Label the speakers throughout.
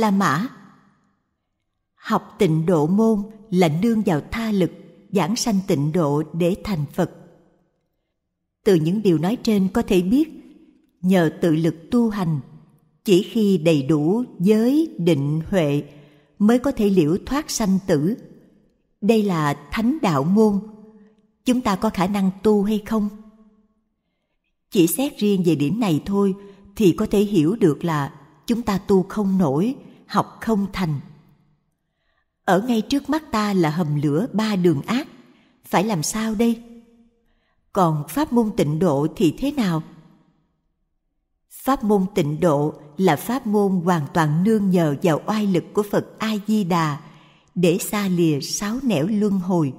Speaker 1: la mã học tịnh độ môn là nương vào tha lực giảng sanh tịnh độ để thành phật từ những điều nói trên có thể biết nhờ tự lực tu hành chỉ khi đầy đủ giới định huệ mới có thể liễu thoát sanh tử đây là thánh đạo môn chúng ta có khả năng tu hay không chỉ xét riêng về điểm này thôi thì có thể hiểu được là chúng ta tu không nổi học không thành ở ngay trước mắt ta là hầm lửa ba đường ác phải làm sao đây còn pháp môn tịnh độ thì thế nào pháp môn tịnh độ là pháp môn hoàn toàn nương nhờ vào oai lực của phật a di đà để xa lìa sáu nẻo luân hồi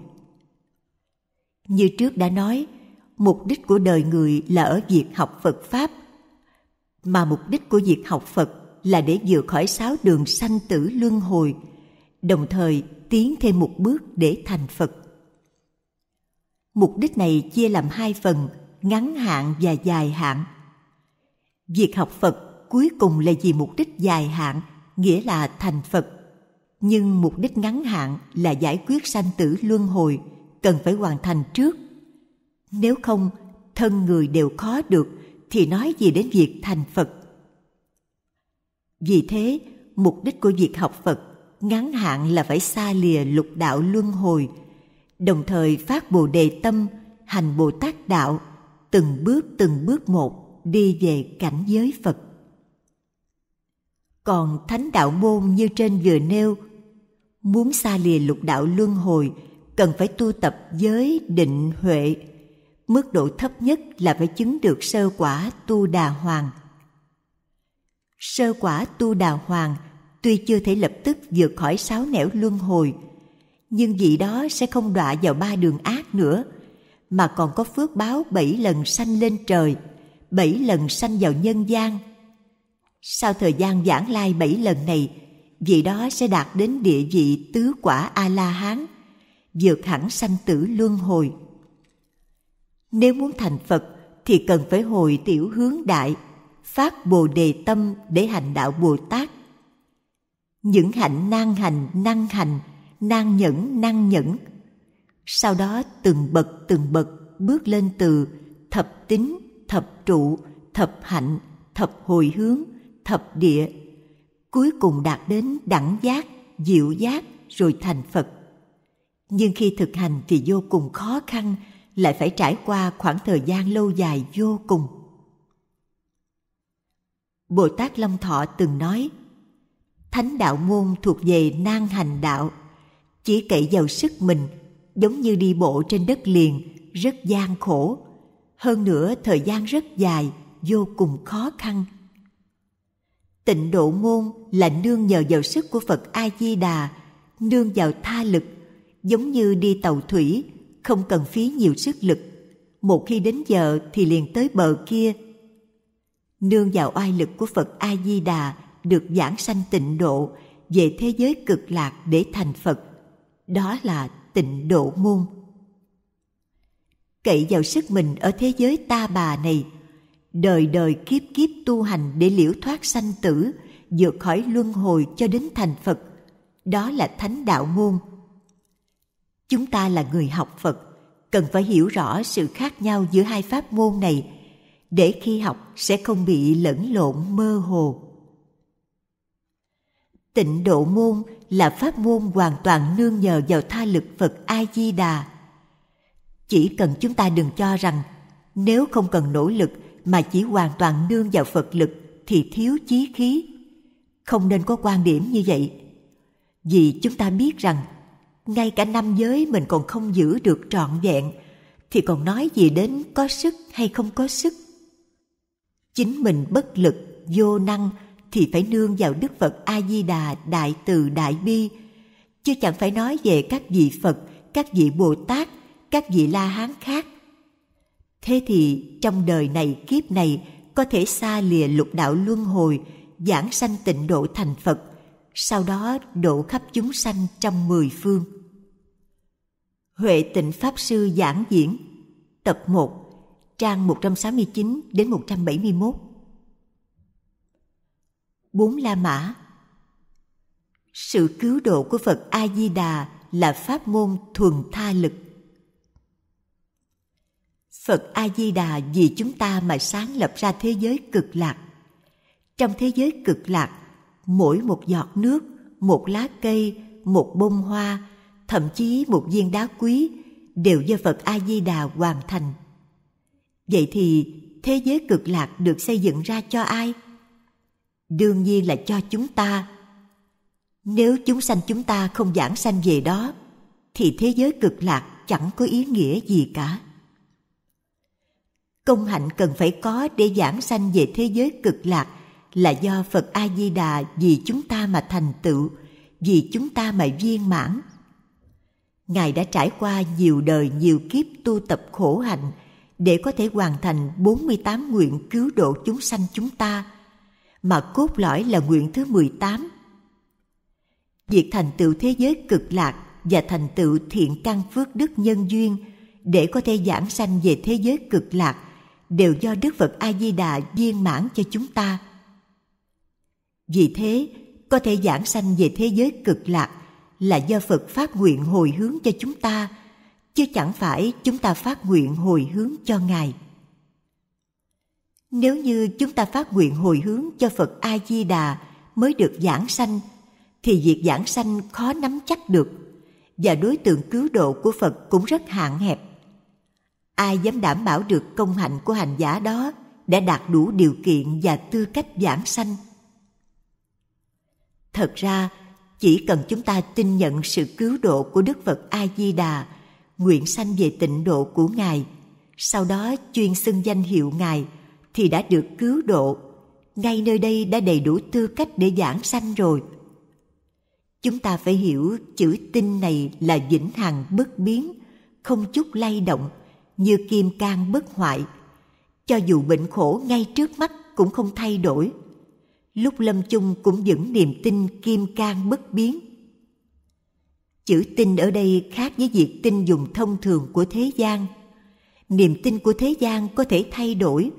Speaker 1: như trước đã nói mục đích của đời người là ở việc học phật pháp mà mục đích của việc học phật là để vượt khỏi sáu đường sanh tử luân hồi đồng thời tiến thêm một bước để thành phật mục đích này chia làm hai phần ngắn hạn và dài hạn việc học phật cuối cùng là vì mục đích dài hạn nghĩa là thành phật nhưng mục đích ngắn hạn là giải quyết sanh tử luân hồi cần phải hoàn thành trước nếu không thân người đều khó được thì nói gì đến việc thành phật vì thế, mục đích của việc học Phật ngắn hạn là phải xa lìa lục đạo luân hồi, đồng thời phát Bồ đề tâm, hành Bồ Tát đạo, từng bước từng bước một đi về cảnh giới Phật. Còn thánh đạo môn như trên vừa nêu, muốn xa lìa lục đạo luân hồi cần phải tu tập giới định huệ. Mức độ thấp nhất là phải chứng được sơ quả tu đà hoàng – Sơ quả tu đào hoàng tuy chưa thể lập tức vượt khỏi sáu nẻo luân hồi, nhưng vị đó sẽ không đọa vào ba đường ác nữa, mà còn có phước báo bảy lần sanh lên trời, bảy lần sanh vào nhân gian. Sau thời gian giảng lai bảy lần này, vị đó sẽ đạt đến địa vị tứ quả A-la-hán, vượt hẳn sanh tử luân hồi. Nếu muốn thành Phật thì cần phải hồi tiểu hướng đại – phát bồ đề tâm để hành đạo bồ tát những hạnh năng hành năng hành năng nhẫn năng nhẫn sau đó từng bậc từng bậc bước lên từ thập tính thập trụ thập hạnh thập hồi hướng thập địa cuối cùng đạt đến đẳng giác diệu giác rồi thành phật nhưng khi thực hành thì vô cùng khó khăn lại phải trải qua khoảng thời gian lâu dài vô cùng Bồ Tát Long Thọ từng nói Thánh đạo môn thuộc về nan hành đạo Chỉ cậy vào sức mình Giống như đi bộ trên đất liền Rất gian khổ Hơn nữa thời gian rất dài Vô cùng khó khăn Tịnh độ môn là nương nhờ vào sức của Phật A-di-đà Nương vào tha lực Giống như đi tàu thủy Không cần phí nhiều sức lực Một khi đến giờ thì liền tới bờ kia nương vào oai lực của Phật A Di Đà được giảng sanh tịnh độ về thế giới cực lạc để thành Phật. Đó là tịnh độ môn. Cậy vào sức mình ở thế giới ta bà này, đời đời kiếp kiếp tu hành để liễu thoát sanh tử, vượt khỏi luân hồi cho đến thành Phật. Đó là thánh đạo môn. Chúng ta là người học Phật, cần phải hiểu rõ sự khác nhau giữa hai pháp môn này để khi học sẽ không bị lẫn lộn mơ hồ tịnh độ môn là pháp môn hoàn toàn nương nhờ vào tha lực phật a di đà chỉ cần chúng ta đừng cho rằng nếu không cần nỗ lực mà chỉ hoàn toàn nương vào phật lực thì thiếu chí khí không nên có quan điểm như vậy vì chúng ta biết rằng ngay cả năm giới mình còn không giữ được trọn vẹn thì còn nói gì đến có sức hay không có sức chính mình bất lực vô năng thì phải nương vào đức phật a di đà đại từ đại bi chứ chẳng phải nói về các vị phật các vị bồ tát các vị la hán khác thế thì trong đời này kiếp này có thể xa lìa lục đạo luân hồi giảng sanh tịnh độ thành phật sau đó độ khắp chúng sanh trong mười phương huệ tịnh pháp sư giảng diễn tập một trang 169 đến 171. bốn La Mã Sự cứu độ của Phật A Di Đà là pháp môn thuần tha lực. Phật A Di Đà vì chúng ta mà sáng lập ra thế giới cực lạc. Trong thế giới cực lạc, mỗi một giọt nước, một lá cây, một bông hoa, thậm chí một viên đá quý đều do Phật A Di Đà hoàn thành vậy thì thế giới cực lạc được xây dựng ra cho ai đương nhiên là cho chúng ta nếu chúng sanh chúng ta không giảng sanh về đó thì thế giới cực lạc chẳng có ý nghĩa gì cả công hạnh cần phải có để giảng sanh về thế giới cực lạc là do phật a di đà vì chúng ta mà thành tựu vì chúng ta mà viên mãn ngài đã trải qua nhiều đời nhiều kiếp tu tập khổ hạnh để có thể hoàn thành 48 nguyện cứu độ chúng sanh chúng ta, mà cốt lõi là nguyện thứ 18. Việc thành tựu thế giới cực lạc và thành tựu thiện căn phước đức nhân duyên để có thể giảng sanh về thế giới cực lạc đều do Đức Phật A Di Đà viên mãn cho chúng ta. Vì thế, có thể giảng sanh về thế giới cực lạc là do Phật phát nguyện hồi hướng cho chúng ta – chứ chẳng phải chúng ta phát nguyện hồi hướng cho ngài nếu như chúng ta phát nguyện hồi hướng cho phật a di đà mới được giảng sanh thì việc giảng sanh khó nắm chắc được và đối tượng cứu độ của phật cũng rất hạn hẹp ai dám đảm bảo được công hạnh của hành giả đó đã đạt đủ điều kiện và tư cách giảng sanh thật ra chỉ cần chúng ta tin nhận sự cứu độ của đức phật a di đà nguyện sanh về tịnh độ của Ngài, sau đó chuyên xưng danh hiệu Ngài thì đã được cứu độ. Ngay nơi đây đã đầy đủ tư cách để giảng sanh rồi. Chúng ta phải hiểu chữ tin này là vĩnh hằng bất biến, không chút lay động, như kim can bất hoại. Cho dù bệnh khổ ngay trước mắt cũng không thay đổi. Lúc lâm chung cũng vững niềm tin kim can bất biến – chữ tin ở đây khác với việc tin dùng thông thường của thế gian niềm tin của thế gian có thể thay đổi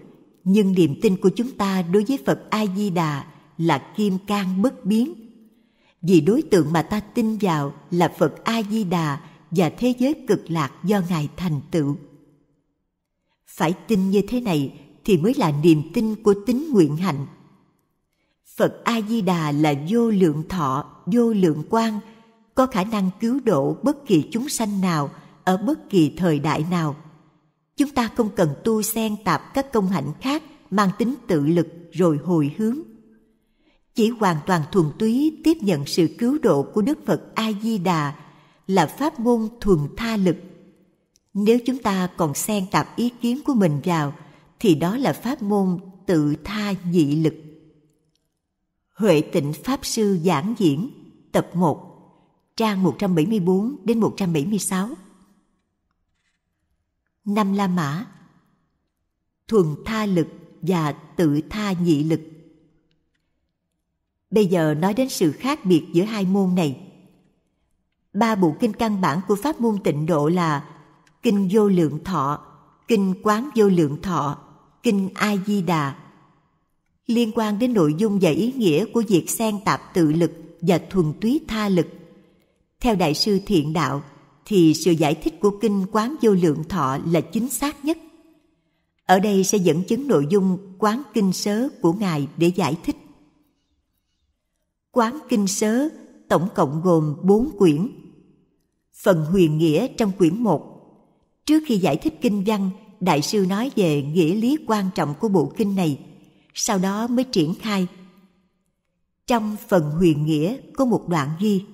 Speaker 1: nhưng niềm tin của chúng ta đối với phật a di đà là kim cang bất biến vì đối tượng mà ta tin vào là phật a di đà và thế giới cực lạc do ngài thành tựu phải tin như thế này thì mới là niềm tin của tính nguyện hạnh phật a di đà là vô lượng thọ vô lượng quang có khả năng cứu độ bất kỳ chúng sanh nào ở bất kỳ thời đại nào. Chúng ta không cần tu xen tạp các công hạnh khác mang tính tự lực rồi hồi hướng. Chỉ hoàn toàn thuần túy tiếp nhận sự cứu độ của Đức Phật A-di-đà là pháp môn thuần tha lực. Nếu chúng ta còn xen tạp ý kiến của mình vào thì đó là pháp môn tự tha nhị lực. Huệ Tịnh Pháp Sư giảng diễn tập 1 trang 174 đến 176. Năm La Mã Thuần tha lực và tự tha nhị lực Bây giờ nói đến sự khác biệt giữa hai môn này. Ba bộ kinh căn bản của pháp môn tịnh độ là Kinh Vô Lượng Thọ, Kinh Quán Vô Lượng Thọ, Kinh A-di-đà liên quan đến nội dung và ý nghĩa của việc xen tạp tự lực và thuần túy tha lực theo Đại sư Thiện Đạo, thì sự giải thích của Kinh Quán Vô Lượng Thọ là chính xác nhất. Ở đây sẽ dẫn chứng nội dung Quán Kinh Sớ của Ngài để giải thích. Quán Kinh Sớ tổng cộng gồm bốn quyển. Phần huyền nghĩa trong quyển một Trước khi giải thích kinh văn, Đại sư nói về nghĩa lý quan trọng của bộ kinh này, sau đó mới triển khai. Trong phần huyền nghĩa có một đoạn ghi –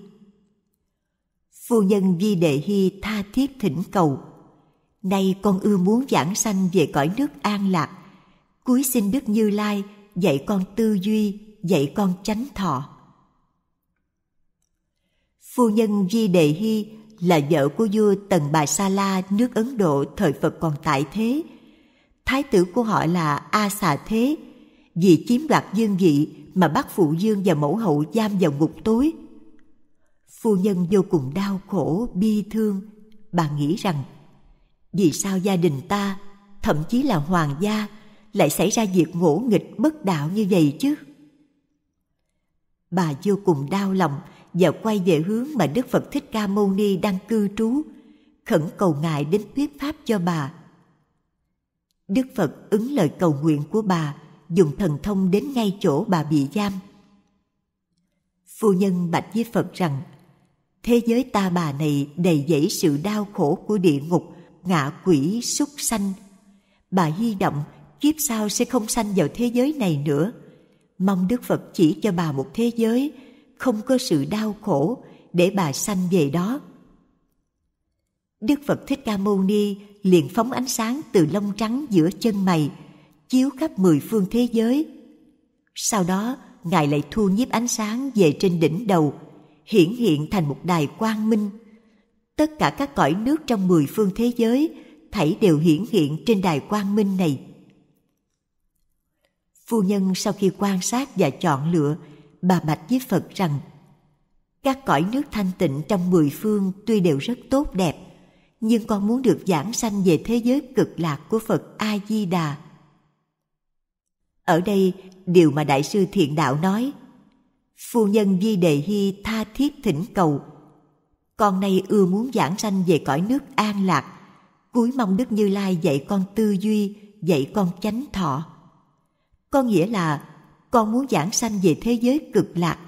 Speaker 1: phu nhân Vi Đệ Hy tha thiết thỉnh cầu. Nay con ưa muốn giảng sanh về cõi nước an lạc, cuối xin Đức Như Lai dạy con tư duy, dạy con chánh thọ. Phu nhân Di Đề Hy là vợ của vua Tần Bà Sa La nước Ấn Độ thời Phật còn tại thế. Thái tử của họ là A Xà Thế, vì chiếm đoạt dương vị mà bắt phụ dương và mẫu hậu giam vào ngục tối – phu nhân vô cùng đau khổ bi thương bà nghĩ rằng vì sao gia đình ta thậm chí là hoàng gia lại xảy ra việc ngỗ nghịch bất đạo như vậy chứ bà vô cùng đau lòng và quay về hướng mà đức phật thích ca mâu ni đang cư trú khẩn cầu ngài đến thuyết pháp cho bà đức phật ứng lời cầu nguyện của bà dùng thần thông đến ngay chỗ bà bị giam phu nhân bạch với phật rằng thế giới ta bà này đầy dẫy sự đau khổ của địa ngục ngạ quỷ súc sanh bà hy vọng kiếp sau sẽ không sanh vào thế giới này nữa mong đức phật chỉ cho bà một thế giới không có sự đau khổ để bà sanh về đó đức phật thích ca mâu ni liền phóng ánh sáng từ lông trắng giữa chân mày chiếu khắp mười phương thế giới sau đó ngài lại thu nhiếp ánh sáng về trên đỉnh đầu hiển hiện thành một đài quang minh. Tất cả các cõi nước trong mười phương thế giới thảy đều hiển hiện trên đài quang minh này. Phu nhân sau khi quan sát và chọn lựa, bà bạch với Phật rằng các cõi nước thanh tịnh trong mười phương tuy đều rất tốt đẹp, nhưng con muốn được giảng sanh về thế giới cực lạc của Phật A Di Đà. Ở đây, điều mà đại sư Thiện Đạo nói Phu nhân Di Đề Hy tha thiết thỉnh cầu. Con nay ưa muốn giảng sanh về cõi nước an lạc, cuối mong Đức Như Lai dạy con tư duy, dạy con chánh thọ. con nghĩa là con muốn giảng sanh về thế giới cực lạc.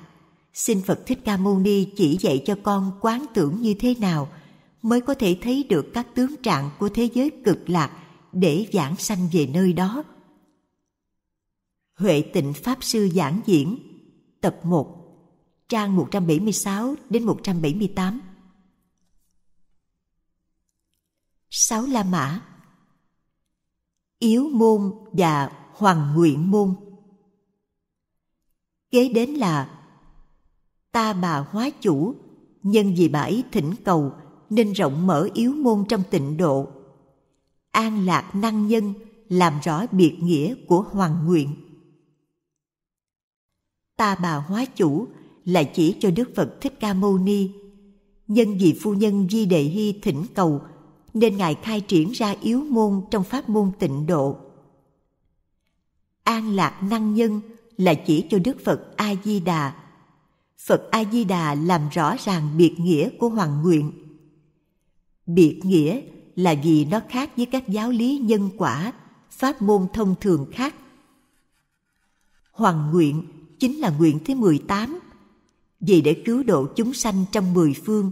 Speaker 1: Xin Phật Thích Ca Mâu Ni chỉ dạy cho con quán tưởng như thế nào mới có thể thấy được các tướng trạng của thế giới cực lạc để giảng sanh về nơi đó. Huệ Tịnh Pháp Sư giảng diễn tập 1, trang 176 đến 178. Sáu La Mã Yếu môn và Hoàng Nguyện môn Kế đến là Ta bà hóa chủ, nhân vì bãi thỉnh cầu nên rộng mở yếu môn trong tịnh độ. An lạc năng nhân làm rõ biệt nghĩa của Hoàng Nguyện ta bà hóa chủ là chỉ cho Đức Phật Thích Ca Mâu Ni. Nhân vì phu nhân Di Đề Hy thỉnh cầu, nên Ngài khai triển ra yếu môn trong pháp môn tịnh độ. An lạc năng nhân là chỉ cho Đức Phật A-di-đà. Phật A-di-đà làm rõ ràng biệt nghĩa của hoàng nguyện. Biệt nghĩa là vì nó khác với các giáo lý nhân quả, pháp môn thông thường khác. Hoàng nguyện chính là nguyện thứ 18. Vì để cứu độ chúng sanh trong mười phương,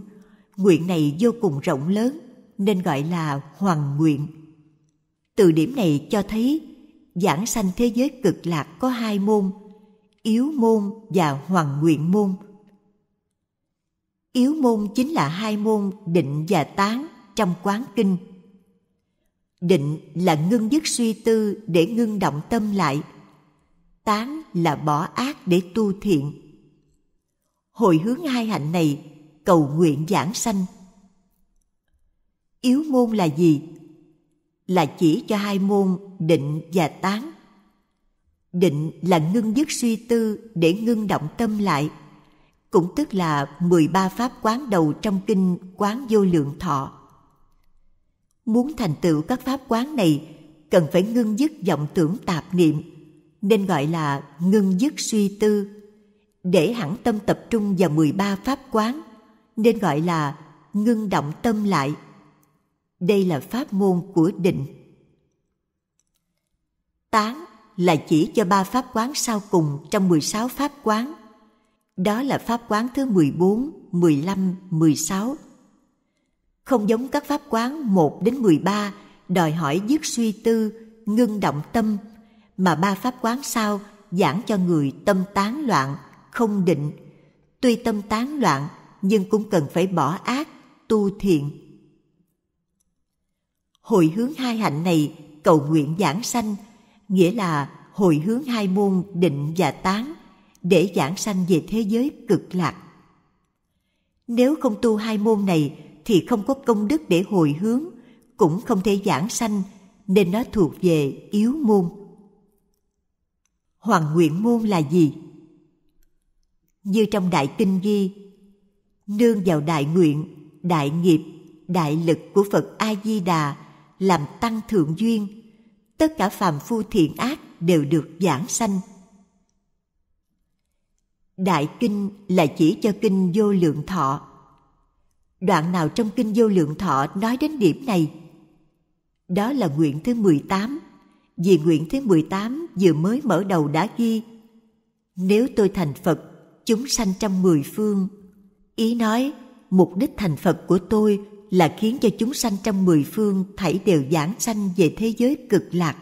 Speaker 1: nguyện này vô cùng rộng lớn nên gọi là hoàng nguyện. Từ điểm này cho thấy giảng sanh thế giới cực lạc có hai môn, yếu môn và hoàng nguyện môn. Yếu môn chính là hai môn định và tán trong quán kinh. Định là ngưng dứt suy tư để ngưng động tâm lại – tán là bỏ ác để tu thiện. Hồi hướng hai hạnh này, cầu nguyện giảng sanh. Yếu môn là gì? Là chỉ cho hai môn định và tán. Định là ngưng dứt suy tư để ngưng động tâm lại, cũng tức là 13 pháp quán đầu trong kinh quán vô lượng thọ. Muốn thành tựu các pháp quán này, cần phải ngưng dứt vọng tưởng tạp niệm, nên gọi là ngưng dứt suy tư. Để hẳn tâm tập trung vào 13 pháp quán nên gọi là ngưng động tâm lại. Đây là pháp môn của định. Tán là chỉ cho ba pháp quán sau cùng trong 16 pháp quán. Đó là pháp quán thứ 14, 15, 16. Không giống các pháp quán 1 đến 13 đòi hỏi dứt suy tư, ngưng động tâm mà ba pháp quán sau giảng cho người tâm tán loạn, không định. Tuy tâm tán loạn, nhưng cũng cần phải bỏ ác, tu thiện. Hồi hướng hai hạnh này cầu nguyện giảng sanh, nghĩa là hồi hướng hai môn định và tán để giảng sanh về thế giới cực lạc. Nếu không tu hai môn này thì không có công đức để hồi hướng, cũng không thể giảng sanh nên nó thuộc về yếu môn hoàng nguyện môn là gì như trong đại kinh Ghi, nương vào đại nguyện đại nghiệp đại lực của phật a di đà làm tăng thượng duyên tất cả phàm phu thiện ác đều được giảng sanh đại kinh là chỉ cho kinh vô lượng thọ đoạn nào trong kinh vô lượng thọ nói đến điểm này đó là nguyện thứ 18 vì nguyện thứ 18 vừa mới mở đầu đã ghi Nếu tôi thành Phật, chúng sanh trong mười phương. Ý nói, mục đích thành Phật của tôi là khiến cho chúng sanh trong mười phương thảy đều giảng sanh về thế giới cực lạc.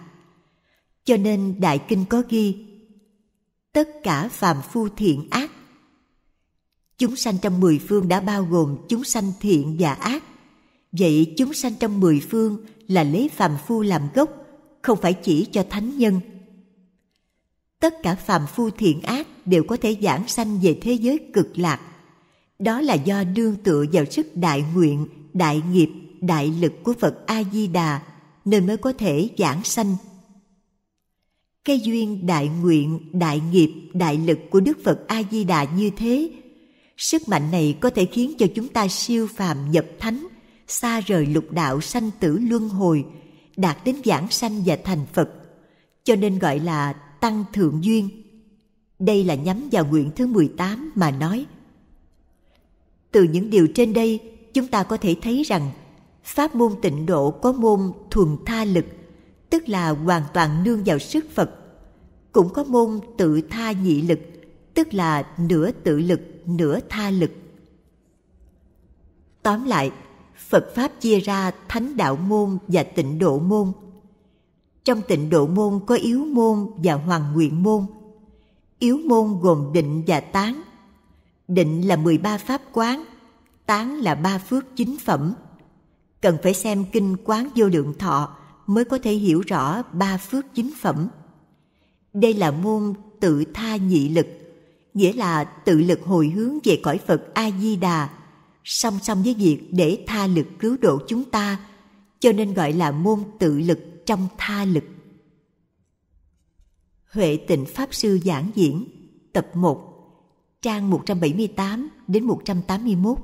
Speaker 1: Cho nên Đại Kinh có ghi Tất cả phàm phu thiện ác Chúng sanh trong mười phương đã bao gồm chúng sanh thiện và ác. Vậy chúng sanh trong mười phương là lấy phàm phu làm gốc không phải chỉ cho thánh nhân tất cả phàm phu thiện ác đều có thể giảng sanh về thế giới cực lạc đó là do đương tựa vào sức đại nguyện đại nghiệp đại lực của phật a di đà nên mới có thể giảng sanh cái duyên đại nguyện đại nghiệp đại lực của đức phật a di đà như thế sức mạnh này có thể khiến cho chúng ta siêu phàm nhập thánh xa rời lục đạo sanh tử luân hồi đạt đến giảng sanh và thành Phật, cho nên gọi là tăng thượng duyên. Đây là nhắm vào nguyện thứ 18 mà nói. Từ những điều trên đây, chúng ta có thể thấy rằng pháp môn tịnh độ có môn thuần tha lực, tức là hoàn toàn nương vào sức Phật. Cũng có môn tự tha nhị lực, tức là nửa tự lực, nửa tha lực. Tóm lại, Phật Pháp chia ra thánh đạo môn và tịnh độ môn. Trong tịnh độ môn có yếu môn và hoàng nguyện môn. Yếu môn gồm định và tán. Định là 13 pháp quán, tán là ba phước chính phẩm. Cần phải xem kinh quán vô lượng thọ mới có thể hiểu rõ ba phước chính phẩm. Đây là môn tự tha nhị lực, nghĩa là tự lực hồi hướng về cõi Phật A Di Đà song song với việc để tha lực cứu độ chúng ta cho nên gọi là môn tự lực trong tha lực Huệ Tịnh Pháp Sư Giảng Diễn Tập 1 Trang 178 đến 181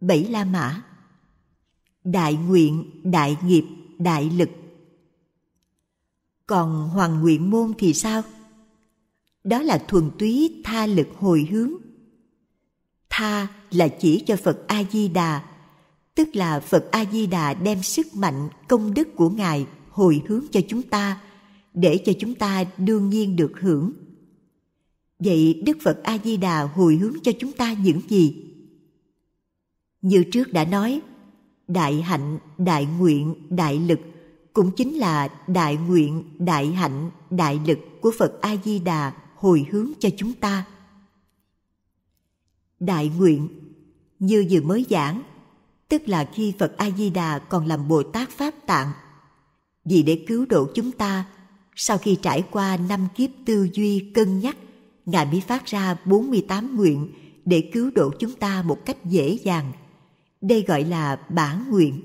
Speaker 1: Bảy La Mã Đại nguyện, đại nghiệp, đại lực Còn Hoàng nguyện môn thì sao? đó là thuần túy tha lực hồi hướng tha là chỉ cho phật a di đà tức là phật a di đà đem sức mạnh công đức của ngài hồi hướng cho chúng ta để cho chúng ta đương nhiên được hưởng vậy đức phật a di đà hồi hướng cho chúng ta những gì như trước đã nói đại hạnh đại nguyện đại lực cũng chính là đại nguyện đại hạnh đại lực của phật a di đà hồi hướng cho chúng ta đại nguyện như vừa mới giảng tức là khi phật a di đà còn làm bồ tát pháp tạng vì để cứu độ chúng ta sau khi trải qua năm kiếp tư duy cân nhắc ngài mới phát ra 48 nguyện để cứu độ chúng ta một cách dễ dàng đây gọi là bản nguyện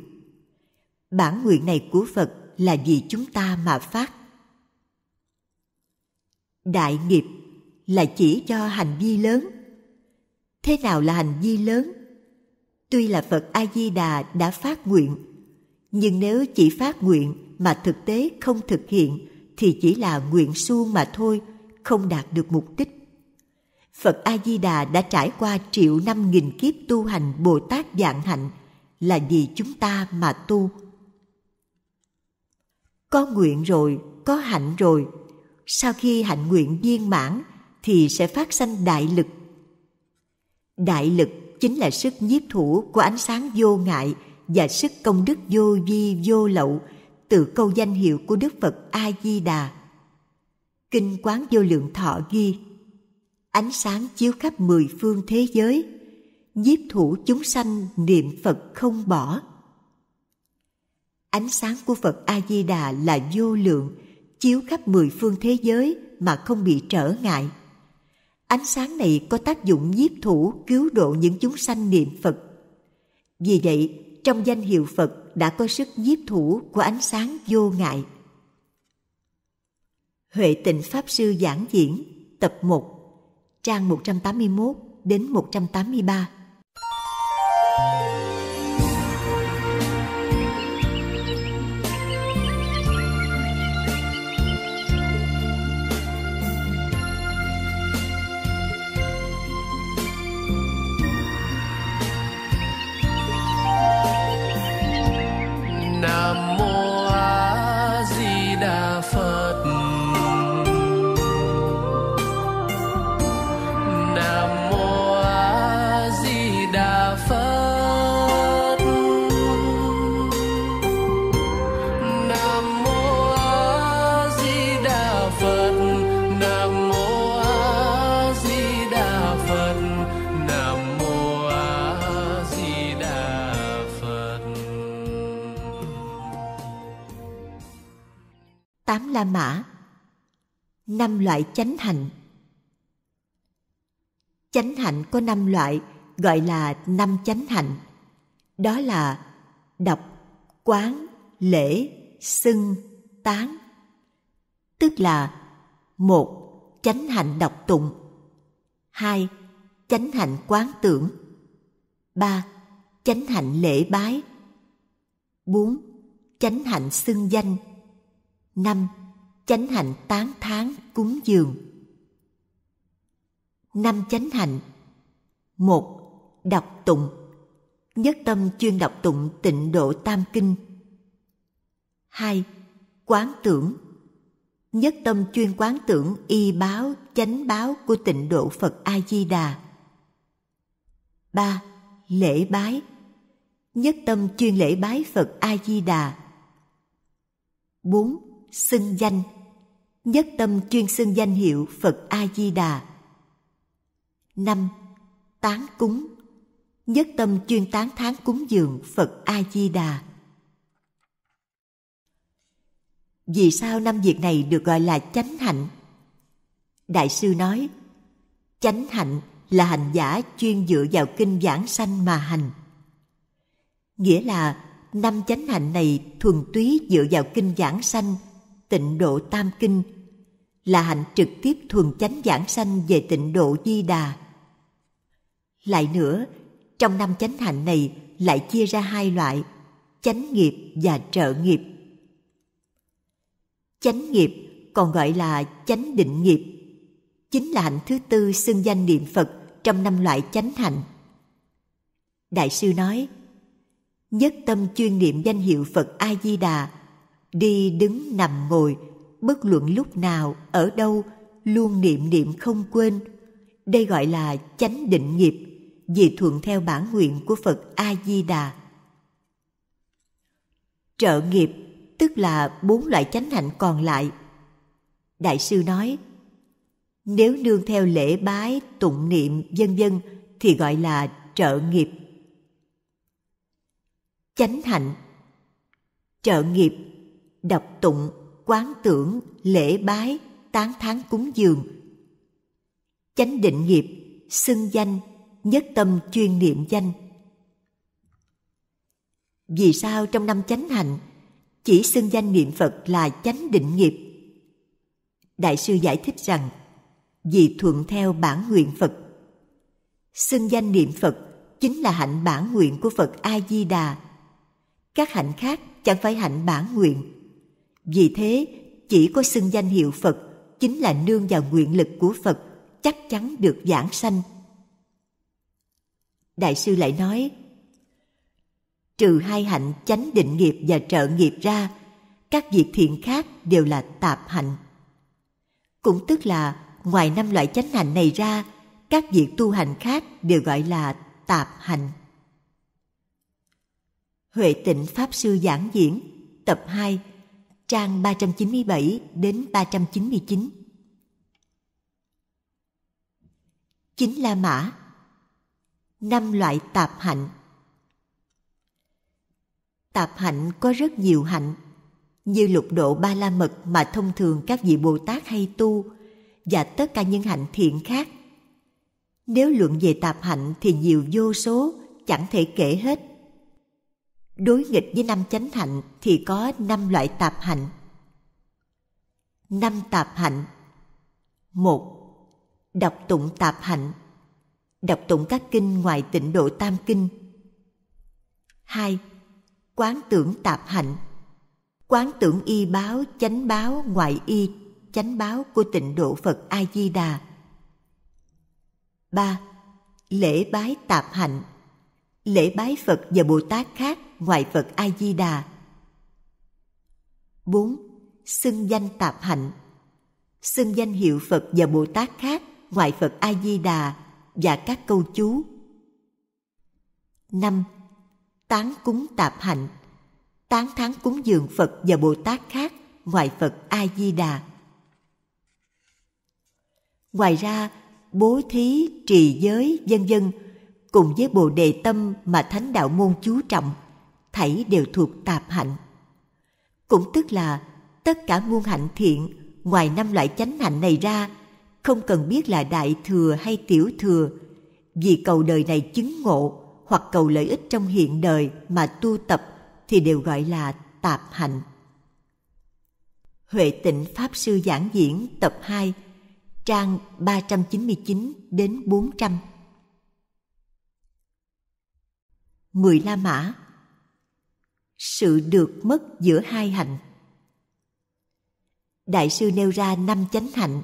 Speaker 1: bản nguyện này của phật là vì chúng ta mà phát đại nghiệp là chỉ cho hành vi lớn thế nào là hành vi lớn tuy là phật a di đà đã phát nguyện nhưng nếu chỉ phát nguyện mà thực tế không thực hiện thì chỉ là nguyện suông mà thôi không đạt được mục đích phật a di đà đã trải qua triệu năm nghìn kiếp tu hành bồ tát dạng hạnh là vì chúng ta mà tu có nguyện rồi có hạnh rồi sau khi hạnh nguyện viên mãn thì sẽ phát sanh đại lực đại lực chính là sức nhiếp thủ của ánh sáng vô ngại và sức công đức vô vi vô lậu từ câu danh hiệu của đức phật a di đà kinh quán vô lượng thọ ghi ánh sáng chiếu khắp mười phương thế giới nhiếp thủ chúng sanh niệm phật không bỏ ánh sáng của phật a di đà là vô lượng chiếu khắp mười phương thế giới mà không bị trở ngại. Ánh sáng này có tác dụng nhiếp thủ cứu độ những chúng sanh niệm Phật. Vì vậy, trong danh hiệu Phật đã có sức nhiếp thủ của ánh sáng vô ngại. Huệ Tịnh Pháp Sư Giảng Diễn, tập 1, trang 181 đến 183 La Mã năm loại chánh hạnh chánh hạnh có năm loại gọi là năm chánh hạnh đó là đọc quán lễ xưng tán tức là một chánh hạnh đọc tụng hai chánh hạnh quán tưởng ba chánh hạnh lễ bái bốn chánh hạnh xưng danh năm chánh hạnh tán thán cúng dường năm chánh hạnh một đọc tụng nhất tâm chuyên đọc tụng tịnh độ tam kinh hai quán tưởng nhất tâm chuyên quán tưởng y báo chánh báo của tịnh độ phật a di đà ba lễ bái nhất tâm chuyên lễ bái phật a di đà bốn xưng danh nhất tâm chuyên xưng danh hiệu Phật A Di Đà. 5. Tán cúng. Nhất tâm chuyên tán thán cúng dường Phật A Di Đà. Vì sao năm việc này được gọi là chánh hạnh? Đại sư nói, chánh hạnh là hành giả chuyên dựa vào kinh giảng sanh mà hành. Nghĩa là năm chánh hạnh này thuần túy dựa vào kinh giảng sanh tịnh độ tam kinh là hạnh trực tiếp thuần chánh giảng sanh về tịnh độ di đà lại nữa trong năm chánh hạnh này lại chia ra hai loại chánh nghiệp và trợ nghiệp chánh nghiệp còn gọi là chánh định nghiệp chính là hạnh thứ tư xưng danh niệm phật trong năm loại chánh hạnh đại sư nói nhất tâm chuyên niệm danh hiệu phật a di đà đi đứng nằm ngồi bất luận lúc nào ở đâu luôn niệm niệm không quên đây gọi là chánh định nghiệp vì thuận theo bản nguyện của phật a di đà trợ nghiệp tức là bốn loại chánh hạnh còn lại đại sư nói nếu nương theo lễ bái tụng niệm vân vân thì gọi là trợ nghiệp chánh hạnh trợ nghiệp đọc tụng quán tưởng lễ bái tán thán cúng dường chánh định nghiệp xưng danh nhất tâm chuyên niệm danh vì sao trong năm chánh hạnh chỉ xưng danh niệm phật là chánh định nghiệp đại sư giải thích rằng vì thuận theo bản nguyện phật xưng danh niệm phật chính là hạnh bản nguyện của phật a di đà các hạnh khác chẳng phải hạnh bản nguyện vì thế, chỉ có xưng danh hiệu Phật chính là nương vào nguyện lực của Phật chắc chắn được giảng sanh. Đại sư lại nói, trừ hai hạnh chánh định nghiệp và trợ nghiệp ra, các việc thiện khác đều là tạp hạnh. Cũng tức là ngoài năm loại chánh hạnh này ra, các việc tu hành khác đều gọi là tạp hạnh. Huệ Tịnh Pháp Sư Giảng Diễn Tập 2 trang 397 đến 399. Chính La Mã năm loại tạp hạnh Tạp hạnh có rất nhiều hạnh, như lục độ ba la mật mà thông thường các vị Bồ Tát hay tu và tất cả những hạnh thiện khác. Nếu luận về tạp hạnh thì nhiều vô số, chẳng thể kể hết Đối nghịch với năm chánh hạnh thì có năm loại tạp hạnh. Năm tạp hạnh một Đọc tụng tạp hạnh Đọc tụng các kinh ngoài tịnh độ tam kinh hai Quán tưởng tạp hạnh Quán tưởng y báo, chánh báo, ngoại y, chánh báo của tịnh độ Phật A-di-đà ba Lễ bái tạp hạnh Lễ bái Phật và Bồ Tát khác ngoại Phật A-di-đà. 4. Xưng danh tạp hạnh Xưng danh hiệu Phật và Bồ Tát khác ngoại Phật A-di-đà và các câu chú. 5. Tán cúng tạp hạnh Tán thán cúng dường Phật và Bồ Tát khác ngoại Phật A-di-đà. Ngoài ra, bố thí, trì giới, vân vân cùng với Bồ đề tâm mà Thánh đạo môn chú trọng thảy đều thuộc tạp hạnh. Cũng tức là tất cả muôn hạnh thiện ngoài năm loại chánh hạnh này ra không cần biết là đại thừa hay tiểu thừa vì cầu đời này chứng ngộ hoặc cầu lợi ích trong hiện đời mà tu tập thì đều gọi là tạp hạnh. Huệ Tịnh Pháp Sư Giảng Diễn tập 2 trang 399 đến 400 Mười La Mã sự được mất giữa hai hạnh đại sư nêu ra năm chánh hạnh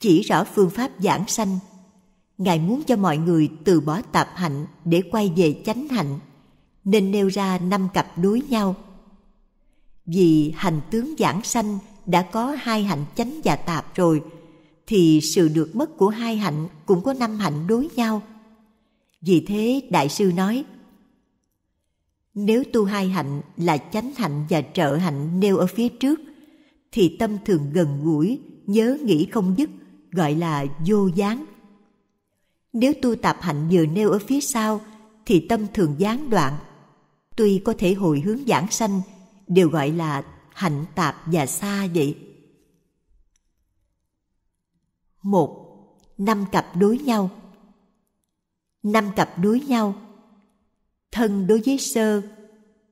Speaker 1: chỉ rõ phương pháp giảng sanh ngài muốn cho mọi người từ bỏ tạp hạnh để quay về chánh hạnh nên nêu ra năm cặp đối nhau vì hành tướng giảng sanh đã có hai hạnh chánh và tạp rồi thì sự được mất của hai hạnh cũng có năm hạnh đối nhau vì thế đại sư nói nếu tu hai hạnh là chánh hạnh và trợ hạnh nêu ở phía trước, thì tâm thường gần gũi, nhớ nghĩ không dứt, gọi là vô gián. Nếu tu tạp hạnh vừa nêu ở phía sau, thì tâm thường gián đoạn. Tuy có thể hồi hướng giảng sanh, đều gọi là hạnh tạp và xa vậy. một Năm cặp đối nhau Năm cặp đối nhau thân đối với sơ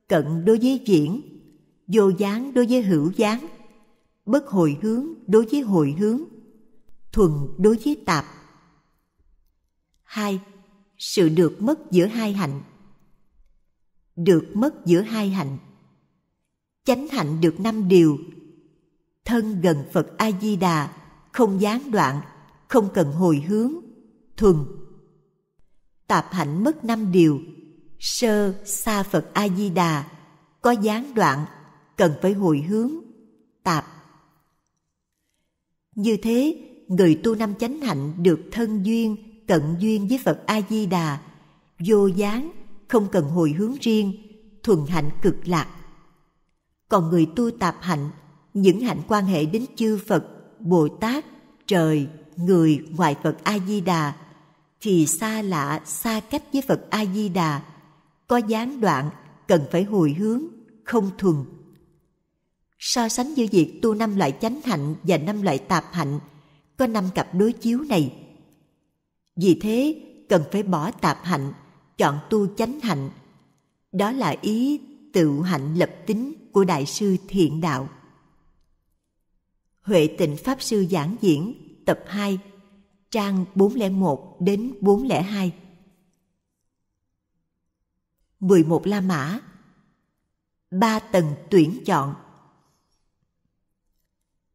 Speaker 1: cận đối với diễn, vô dáng đối với hữu dáng bất hồi hướng đối với hồi hướng thuần đối với tạp hai sự được mất giữa hai hạnh được mất giữa hai hạnh chánh hạnh được năm điều thân gần phật a di đà không gián đoạn không cần hồi hướng thuần tạp hạnh mất năm điều sơ sa Phật A Di Đà có gián đoạn cần phải hồi hướng tạp như thế người tu năm chánh hạnh được thân duyên cận duyên với Phật A Di Đà vô gián không cần hồi hướng riêng thuần hạnh cực lạc còn người tu tạp hạnh những hạnh quan hệ đến chư Phật Bồ Tát trời người ngoài Phật A Di Đà thì xa lạ xa cách với Phật A Di Đà có gián đoạn cần phải hồi hướng không thuần so sánh giữa việc tu năm loại chánh hạnh và năm loại tạp hạnh có năm cặp đối chiếu này vì thế cần phải bỏ tạp hạnh chọn tu chánh hạnh đó là ý tự hạnh lập tính của đại sư thiện đạo Huệ Tịnh Pháp Sư giảng diễn tập 2, trang 401 đến 402. 11 La Mã ba tầng tuyển chọn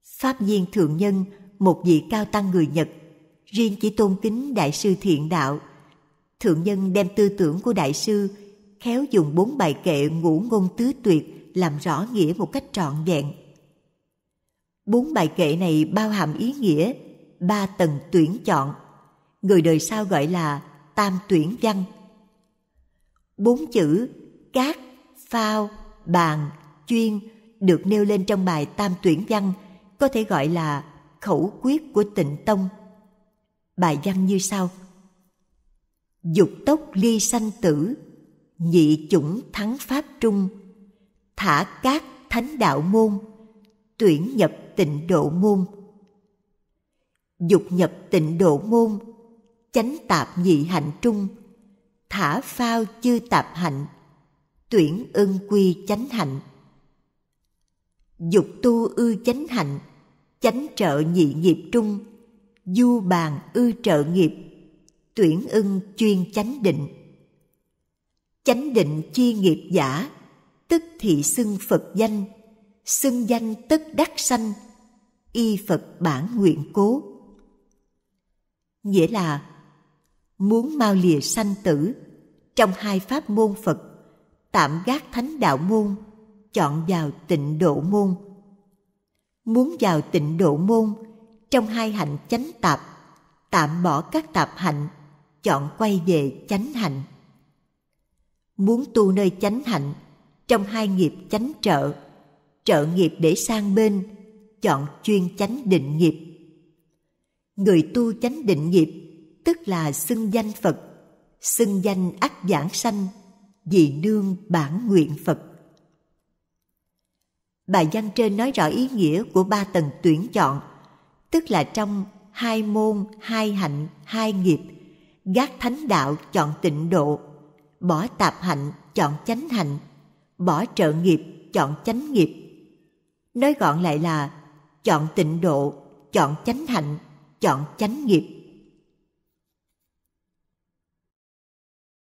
Speaker 1: Pháp viên Thượng Nhân, một vị cao tăng người Nhật, riêng chỉ tôn kính Đại sư Thiện Đạo. Thượng Nhân đem tư tưởng của Đại sư khéo dùng bốn bài kệ ngũ ngôn tứ tuyệt làm rõ nghĩa một cách trọn vẹn. Bốn bài kệ này bao hàm ý nghĩa, ba tầng tuyển chọn. Người đời sau gọi là tam tuyển văn – bốn chữ cát phao bàn chuyên được nêu lên trong bài tam tuyển văn có thể gọi là khẩu quyết của tịnh tông bài văn như sau dục tốc ly sanh tử nhị chủng thắng pháp trung thả cát thánh đạo môn tuyển nhập tịnh độ môn dục nhập tịnh độ môn chánh tạp nhị hạnh trung thả phao chư tạp hạnh tuyển ưng quy chánh hạnh dục tu ư chánh hạnh chánh trợ nhị nghiệp trung du bàn ư trợ nghiệp tuyển ưng chuyên chánh định chánh định chi nghiệp giả tức thị xưng phật danh xưng danh tức đắc sanh y phật bản nguyện cố nghĩa là muốn mau lìa sanh tử trong hai pháp môn phật tạm gác thánh đạo môn chọn vào tịnh độ môn muốn vào tịnh độ môn trong hai hạnh chánh tạp tạm bỏ các tạp hạnh chọn quay về chánh hạnh muốn tu nơi chánh hạnh trong hai nghiệp chánh trợ trợ nghiệp để sang bên chọn chuyên chánh định nghiệp người tu chánh định nghiệp tức là xưng danh Phật, xưng danh ác giảng sanh, vì nương bản nguyện Phật. Bài văn trên nói rõ ý nghĩa của ba tầng tuyển chọn, tức là trong hai môn, hai hạnh, hai nghiệp, gác thánh đạo chọn tịnh độ, bỏ tạp hạnh chọn chánh hạnh, bỏ trợ nghiệp chọn chánh nghiệp. Nói gọn lại là chọn tịnh độ, chọn chánh hạnh, chọn chánh nghiệp